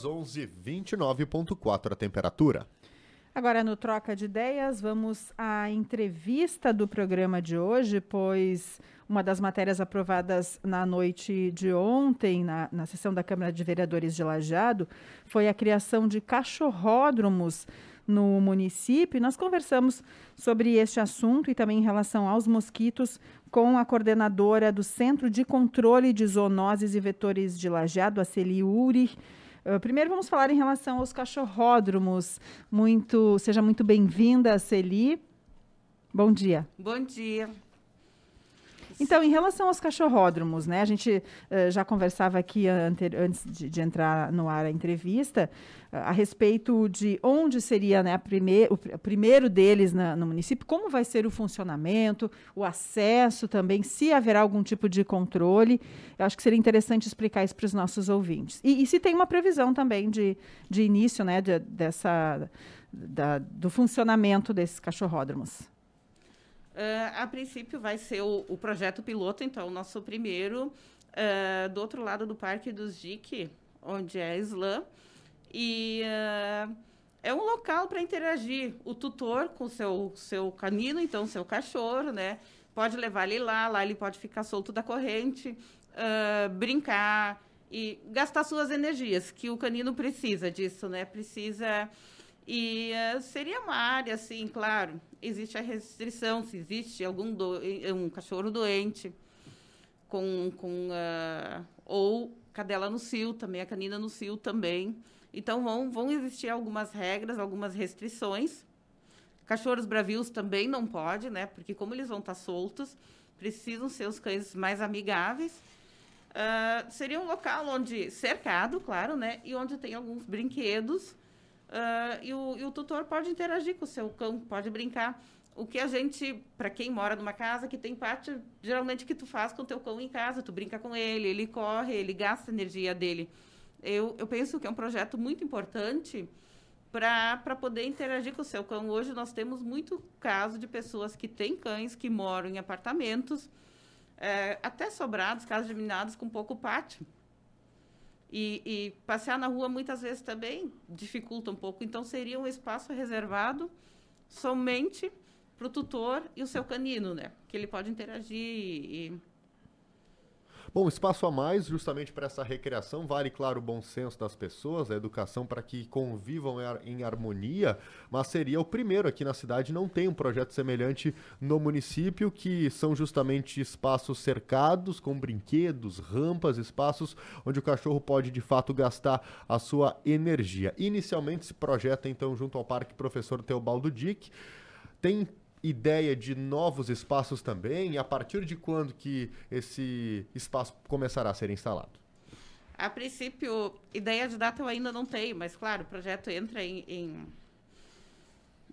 às 11, 29.4 a temperatura. Agora, no Troca de Ideias, vamos à entrevista do programa de hoje, pois uma das matérias aprovadas na noite de ontem, na, na sessão da Câmara de Vereadores de Lajeado, foi a criação de cachorródromos no município. nós conversamos sobre este assunto e também em relação aos mosquitos com a coordenadora do Centro de Controle de Zoonoses e Vetores de Lajeado, a Celi Uri eh, primeiro vamos falar em relação aos cachorródromos. Muito, seja muito bem-vinda, Celi. Bom dia. Bom dia. Então, em relação aos cachorródromos, né? A gente uh, já conversava aqui antes de, de, entrar no ar a entrevista uh, a respeito de onde seria né, a o, pr o primeiro deles na, no município, como vai ser o funcionamento, o acesso também, se haverá algum tipo de controle. Eu acho que seria interessante explicar isso para os nossos ouvintes. E, e, se tem uma previsão também de, de início né, de, dessa, da, do funcionamento desses cachorródromos. Uh, a princípio vai ser o, o, projeto piloto, então, o nosso primeiro, uh, do outro lado do Parque dos Dique, onde é a Islã. E uh, é um local para interagir o tutor com seu, seu canino, então, seu cachorro, né? Pode levar ele lá, lá ele pode ficar solto da corrente, brincar e gastar suas energias, que o canino precisa disso, né? Precisa e uh, seria uma área, assim, claro, existe a restrição, se existe algum do, eh, um cachorro doente, com, com uh, ou cadela no cio também, a canina no cio também. Então, vão, vão existir algumas regras, algumas restrições. Cachorros bravios também não pode, né? Porque como eles vão estar soltos, precisam ser os cães mais amigáveis. Uh, seria um local onde cercado, claro, né? E onde tem alguns brinquedos uh, e, o, e o tutor pode interagir com o seu cão, pode brincar o que a gente, para quem mora numa casa que tem pátio, geralmente que tu faz com o teu cão em casa, tu brinca com ele, ele corre, ele gasta a energia dele. Eu, eu penso que é um projeto muito importante para poder interagir com o seu cão. Hoje nós temos muito caso de pessoas que têm cães, que moram em apartamentos, é, até sobrados, casas geminadas com pouco pátio. E, e, passear na rua muitas vezes também dificulta um pouco. Então, seria um espaço reservado somente para o tutor e o seu canino, né? Que ele pode interagir e, Bom, espaço a mais justamente para essa recreação, vale, claro, o bom senso das pessoas, a educação para que convivam em harmonia, mas seria o primeiro aqui na cidade, não tem um projeto semelhante no município, que são justamente espaços cercados com brinquedos, rampas, espaços onde o cachorro pode de fato gastar a sua energia. Inicialmente se projeta então junto ao Parque Professor Teobaldo Dick, tem ideia de novos espaços também? A partir de quando que esse espaço começará a ser instalado? A princípio, ideia de data eu ainda não tenho, mas claro, o projeto entra em, em,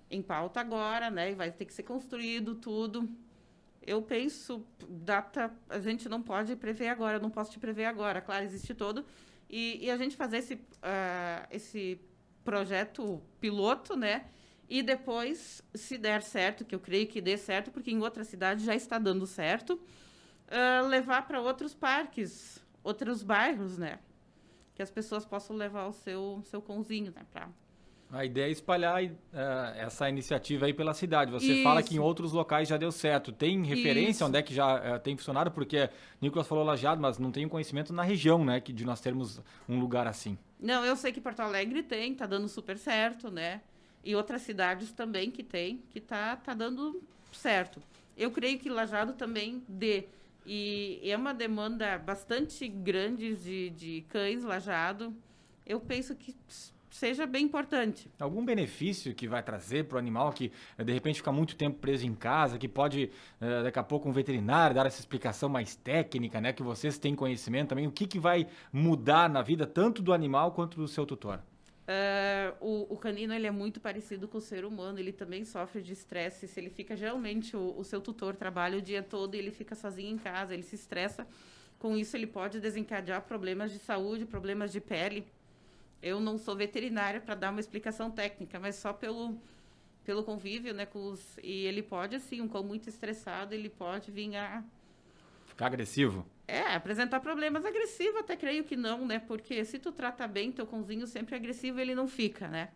em pauta agora, né? E vai ter que ser construído tudo. Eu penso, data, a gente não pode prever agora, eu não posso te prever agora, claro, existe todo. E, e a gente fazer esse, uh, esse projeto piloto, né? E depois, se der certo, que eu creio que dê certo, porque em outra cidade já está dando certo, uh, levar para outros parques, outros bairros, né? Que as pessoas possam levar o seu, seu cãozinho, né? Pra... A ideia é espalhar uh, essa iniciativa aí pela cidade. Você Isso. fala que em outros locais já deu certo. Tem referência Isso. onde é que já uh, tem funcionado? Porque Nicolas falou lajeado, mas não tem conhecimento na região, né? Que de nós termos um lugar assim. Não, eu sei que Porto Alegre tem, tá dando super certo, né? e outras cidades também que tem, que tá, tá dando certo. Eu creio que Lajado também dê. E é uma demanda bastante grande de, de cães Lajado. Eu penso que seja bem importante. Algum benefício que vai trazer para o animal que de repente fica muito tempo preso em casa, que pode eh, daqui a pouco um veterinário dar essa explicação mais técnica, né? Que vocês têm conhecimento também. O que, que vai mudar na vida tanto do animal quanto do seu tutor? Uh, o, o, canino ele é muito parecido com o ser humano, ele também sofre de estresse. Se ele fica geralmente, o, o, seu tutor trabalha o dia todo e ele fica sozinho em casa, ele se estressa. Com isso, ele pode desencadear problemas de saúde, problemas de pele. Eu não sou veterinária para dar uma explicação técnica, mas só pelo, pelo convívio, né? Com os, e ele pode, assim, um cão muito estressado, ele pode vir a. Ficar agressivo? É, apresentar problemas agressivo, até creio que não, né? Porque se tu trata bem teu cãozinho sempre é agressivo, ele não fica, né?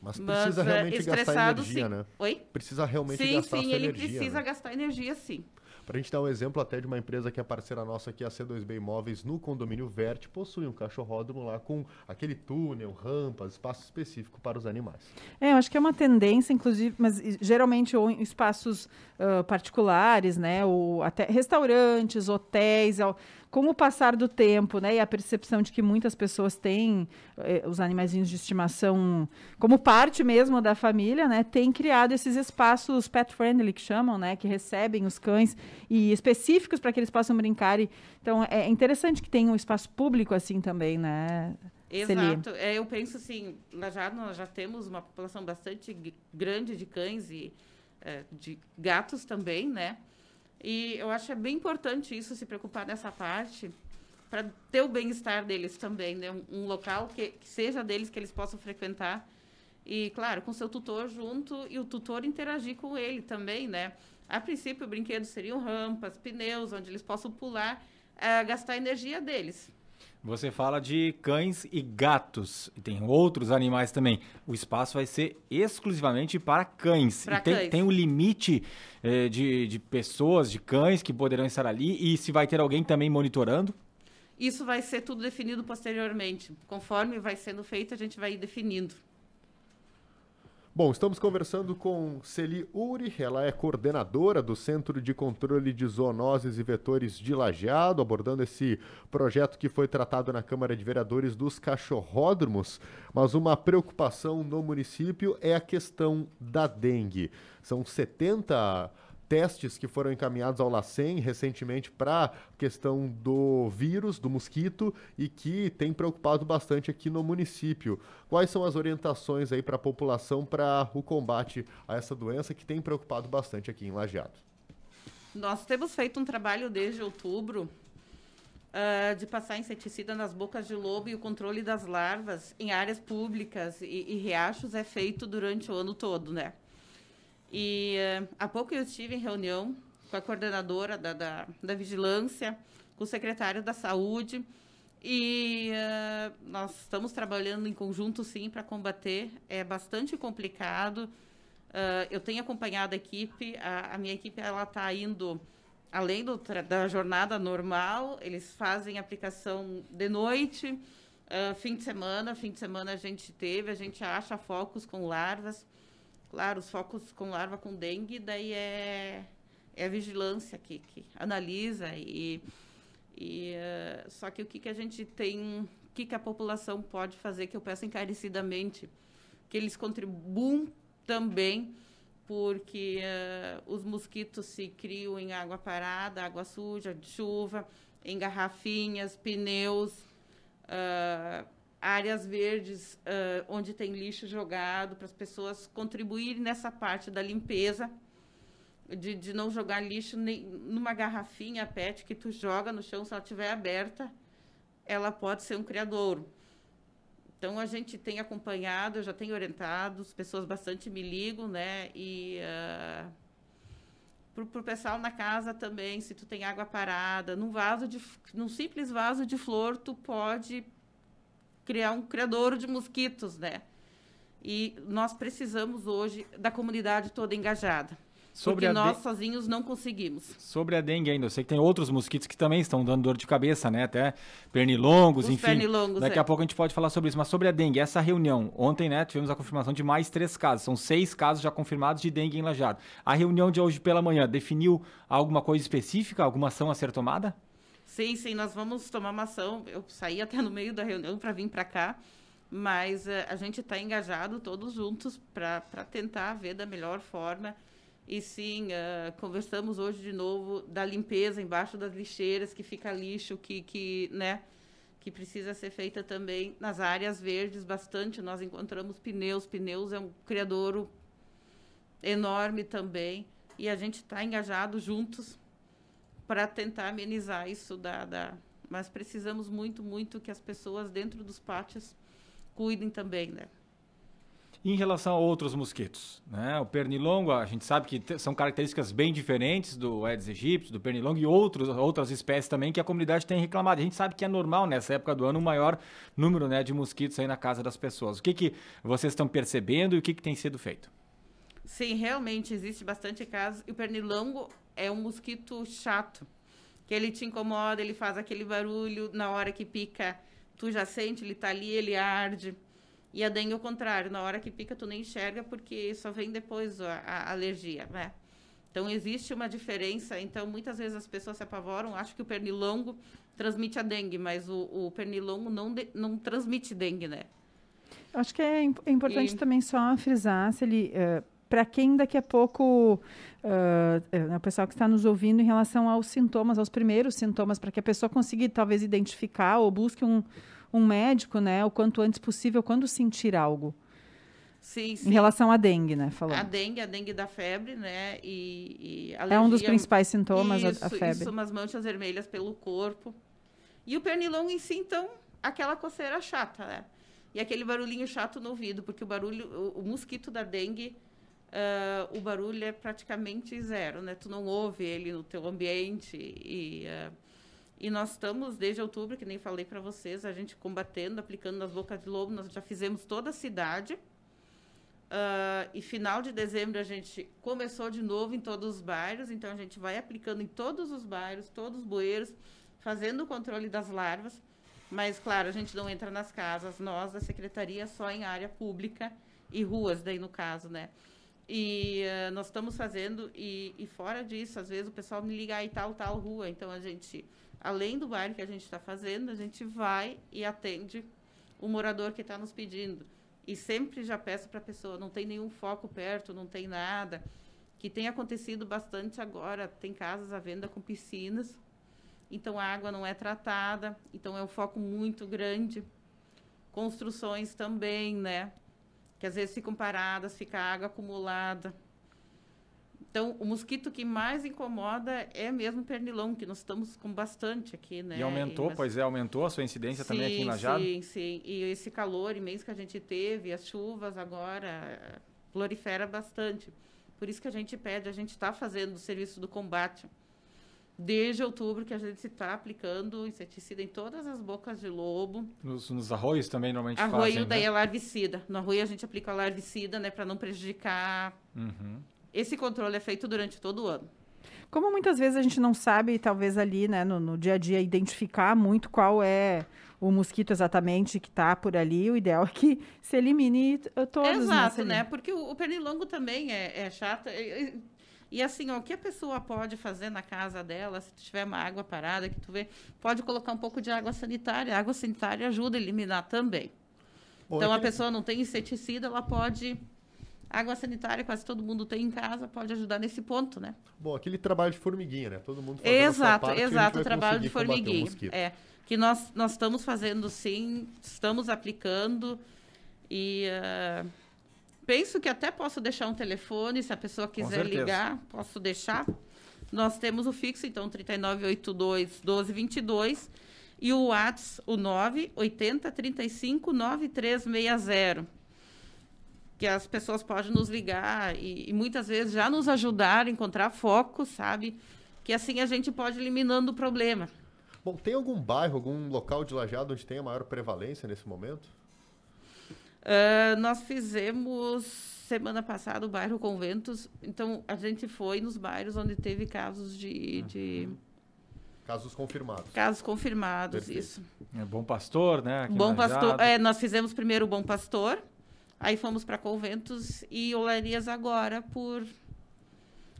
Mas precisa Mas, é, realmente gastar energia, sim. né? Oi? Precisa realmente sim, gastar sim, energia. Sim, sim, ele precisa né? gastar energia, sim. Para a gente dar um exemplo até de uma empresa que é parceira nossa aqui, a C2B Imóveis, no condomínio Verte, possui um cachorródromo lá com aquele túnel, rampas, espaço específico para os animais. É, eu acho que é uma tendência, inclusive, mas geralmente ou em espaços uh, particulares, né, ou até restaurantes, hotéis, com o passar do tempo, né, e a percepção de que muitas pessoas têm eh, os animaizinhos de estimação como parte mesmo da família, né, tem criado esses espaços pet friendly que chamam, né, que recebem os cães e específicos para que eles possam brincar. E, então é interessante que tenha um espaço público assim também, né? Exato. É, eu penso assim, já nós já temos uma população bastante grande de cães e é, de gatos também, né? E eu acho é bem importante isso, se preocupar nessa parte, para ter o bem-estar deles também, né? Um local que, que seja deles, que eles possam frequentar. E, claro, com seu tutor junto e o tutor interagir com ele também, né? A princípio, brinquedos seriam rampas, pneus, onde eles possam pular, uh, gastar a energia deles. Você fala de cães e gatos, e tem outros animais também. O espaço vai ser exclusivamente para cães. Pra e tem, cães. tem um limite eh, de, de pessoas, de cães que poderão estar ali, e se vai ter alguém também monitorando? Isso vai ser tudo definido posteriormente. Conforme vai sendo feito, a gente vai definindo. Bom, estamos conversando com Celi Uri, ela é coordenadora do Centro de Controle de Zoonoses e Vetores de Lajeado, abordando esse projeto que foi tratado na Câmara de Vereadores dos cachorródromos, mas uma preocupação no município é a questão da dengue. São 70 testes que foram encaminhados ao LACEN recentemente para a questão do vírus, do mosquito, e que tem preocupado bastante aqui no município. Quais são as orientações aí para a população para o combate a essa doença que tem preocupado bastante aqui em Lajeado? Nós temos feito um trabalho desde outubro uh, de passar inseticida nas bocas de lobo e o controle das larvas em áreas públicas e, e riachos é feito durante o ano todo, né? E uh, há pouco eu estive em reunião com a coordenadora da, da, da vigilância, com o secretário da saúde, e uh, nós estamos trabalhando em conjunto, sim, para combater. É bastante complicado. Uh, eu tenho acompanhado a equipe. A, a minha equipe ela está indo além do, da jornada normal. Eles fazem aplicação de noite, uh, fim de semana. Fim de semana a gente teve, a gente acha focos com larvas. Claro, os focos com larva com dengue, daí é, é a vigilância que, que analisa e, e uh, só que o que, que a gente tem, o que, que a população pode fazer, que eu peço encarecidamente, que eles contribuam também porque uh, os mosquitos se criam em água parada, água suja, de chuva, em garrafinhas, pneus, uh, áreas verdes uh, onde tem lixo jogado, para as pessoas contribuírem nessa parte da limpeza, de, de não jogar lixo nem numa garrafinha PET que tu joga no chão, se ela estiver aberta, ela pode ser um criadouro. Então a gente tem acompanhado, eu já tenho orientado, as pessoas bastante me ligam, né? E uh, ah, para o pessoal na casa também, se tu tem água parada, num vaso de, num simples vaso de flor, tu pode criar um criador de mosquitos, né? E nós precisamos hoje da comunidade toda engajada. Sobre porque nós de... sozinhos não conseguimos. Sobre a dengue ainda, eu sei que tem outros mosquitos que também estão dando dor de cabeça, né? Até pernilongos, Os enfim. Pernilongos, Daqui é. a pouco a gente pode falar sobre isso. Mas sobre a dengue, essa reunião, ontem, né, tivemos a confirmação de mais três casos. São seis casos já confirmados de dengue em Lajado. A reunião de hoje pela manhã definiu alguma coisa específica, alguma ação a ser tomada? Sim, sim, nós vamos tomar uma ação. Eu saí até no meio da reunião para vir para cá, mas eh, a gente está engajado todos juntos para tentar ver da melhor forma. E sim, uh, conversamos hoje de novo da limpeza embaixo das lixeiras, que fica lixo, que, que, né, que precisa ser feita também nas áreas verdes bastante. Nós encontramos pneus, pneus é um criadouro enorme também. E a gente está engajado juntos para tentar amenizar isso da, da, mas precisamos muito muito que as pessoas dentro dos pátios cuidem também né em relação a outros mosquitos, né? O pernilongo, a gente sabe que são características bem diferentes do Aedes aegypti, do pernilongo e outros, outras espécies também que a comunidade tem reclamado. A gente sabe que é normal nessa época do ano um maior número né, de mosquitos aí na casa das pessoas. O que, que vocês estão percebendo e o que, que tem sido feito? Sim, realmente existe bastante casos. E o pernilongo é um mosquito chato, que ele te incomoda, ele faz aquele barulho, na hora que pica, tu já sente, ele tá ali, ele arde. E a dengue, ao é contrário, na hora que pica, tu nem enxerga, porque só vem depois a, a alergia, né? Então, existe uma diferença. Então, muitas vezes as pessoas se apavoram, acham que o pernilongo transmite a dengue, mas o, o pernilongo não, de, não transmite dengue, né? Acho que é, é importante e... também só frisar se ele... Uh para quem daqui a pouco, uh, o pessoal que está nos ouvindo, em relação aos sintomas, aos primeiros sintomas, para que a pessoa consiga talvez identificar ou busque um, um médico, né, o quanto antes possível, quando sentir algo. Sim, sim. Em relação à dengue, né? Falou. A dengue, a dengue da febre, né? E, e alergia, é um dos principais sintomas, isso, a, a febre. Isso, umas manchas vermelhas pelo corpo. E o pernilongo em si, então, aquela coceira chata, né? E aquele barulhinho chato no ouvido, porque o barulho, o, o mosquito da dengue, uh, o barulho é praticamente zero, né? Tu não ouve ele no teu ambiente e uh, e nós estamos desde outubro, que nem falei para vocês, a gente combatendo, aplicando nas bocas de lobo, nós já fizemos toda a cidade. Uh, e final de dezembro a gente começou de novo em todos os bairros, então a gente vai aplicando em todos os bairros, todos os bueiros, fazendo o controle das larvas. Mas, claro, a gente não entra nas casas, nós da secretaria só em área pública e ruas, daí no caso, né? E uh, nós estamos fazendo, e, e, fora disso, às vezes o pessoal me liga e tal, tal rua. Então a gente, além do bairro que a gente está fazendo, a gente vai e atende o morador que está nos pedindo. E sempre já peço para a pessoa, não tem nenhum foco perto, não tem nada. Que tem acontecido bastante agora, tem casas à venda com piscinas, então a água não é tratada, então é um foco muito grande. Construções também, né? que às vezes ficam paradas, fica água acumulada. Então, o mosquito que mais incomoda é mesmo o pernilão, que nós estamos com bastante aqui, né? E aumentou, e, mas... pois é, aumentou a sua incidência sim, também aqui em Lajado? Sim, sim. E esse calor imenso que a gente teve, as chuvas agora, prolifera bastante. Por isso que a gente pede, a gente está fazendo o serviço do combate desde outubro que a gente está aplicando inseticida em todas as bocas de lobo. Nos, nos arroios também normalmente Arroio fazem, daí né? é larvicida. No arroio a gente aplica larvicida, né, para não prejudicar. Uhum. Esse controle é feito durante todo o ano. Como muitas vezes a gente não sabe, talvez ali, né, no, no dia a dia, identificar muito qual é o mosquito exatamente que está por ali, o ideal é que se elimine todos. Né, Exato, né? Porque o, o pernilongo também é, é chato. É, é, e assim, ó, o que a pessoa pode fazer na casa dela, se tiver uma água parada que tu vê, pode colocar um pouco de água sanitária. A água sanitária ajuda a eliminar também. então, a pessoa não tem inseticida, ela pode Água sanitária quase todo mundo tem em casa, pode ajudar nesse ponto, né? Bom, aquele trabalho de formiguinha, né? Todo mundo fazendo Exato, parte, exato, o trabalho de formiguinha. É, que nós, nós estamos fazendo sim, estamos aplicando e... Uh penso que até posso deixar um telefone, se a pessoa quiser ligar, posso deixar. Nós temos o fixo, então, 3982 1222 e o WhatsApp, o 980 35 9360 que as pessoas podem nos ligar e, e, muitas vezes já nos ajudar a encontrar foco, sabe? Que assim a gente pode eliminando o problema. Bom, tem algum bairro, algum local de lajado onde tem a maior prevalência nesse momento? Uh, nós fizemos semana passada o bairro Conventos. Então, a gente foi nos bairros onde teve casos de. de... Casos confirmados. Casos confirmados, Perfeito. isso. É, bom pastor, né? Aqui bom pastor. É, nós fizemos primeiro o Bom Pastor, aí fomos para Conventos e Olarias agora por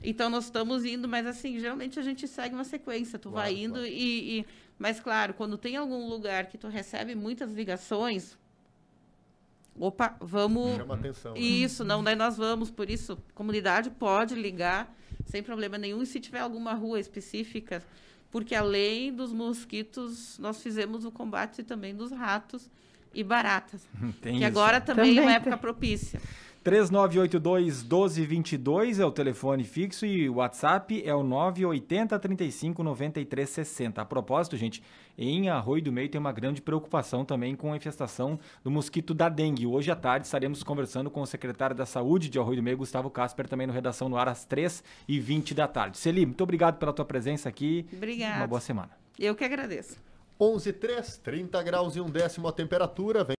então nós estamos indo, mas assim, geralmente a gente segue uma sequência, tu claro, vai indo claro. e, e, Mas claro, quando tem algum lugar que tu recebe muitas ligações, opa, vamos. Chama atenção. Né? Isso, né? não, daí nós vamos. Por isso, comunidade pode ligar sem problema nenhum. E se tiver alguma rua específica, porque além dos mosquitos, nós fizemos o combate também dos ratos e baratas. Tem que isso. agora também, é também é uma época propícia. 3982 1222 é o telefone fixo e o WhatsApp é o 980 35 93 60. A propósito, gente, em Arroio do Meio tem uma grande preocupação também com a infestação do mosquito da dengue. Hoje à tarde estaremos conversando com o secretário da Saúde de Arroio do Meio, Gustavo Casper, também no Redação no Ar às 3 h 20 da tarde. Celi, muito obrigado pela tua presença aqui. Obrigada. Uma boa semana. Eu que agradeço. 11 3, 30 graus e um décimo a temperatura. Vem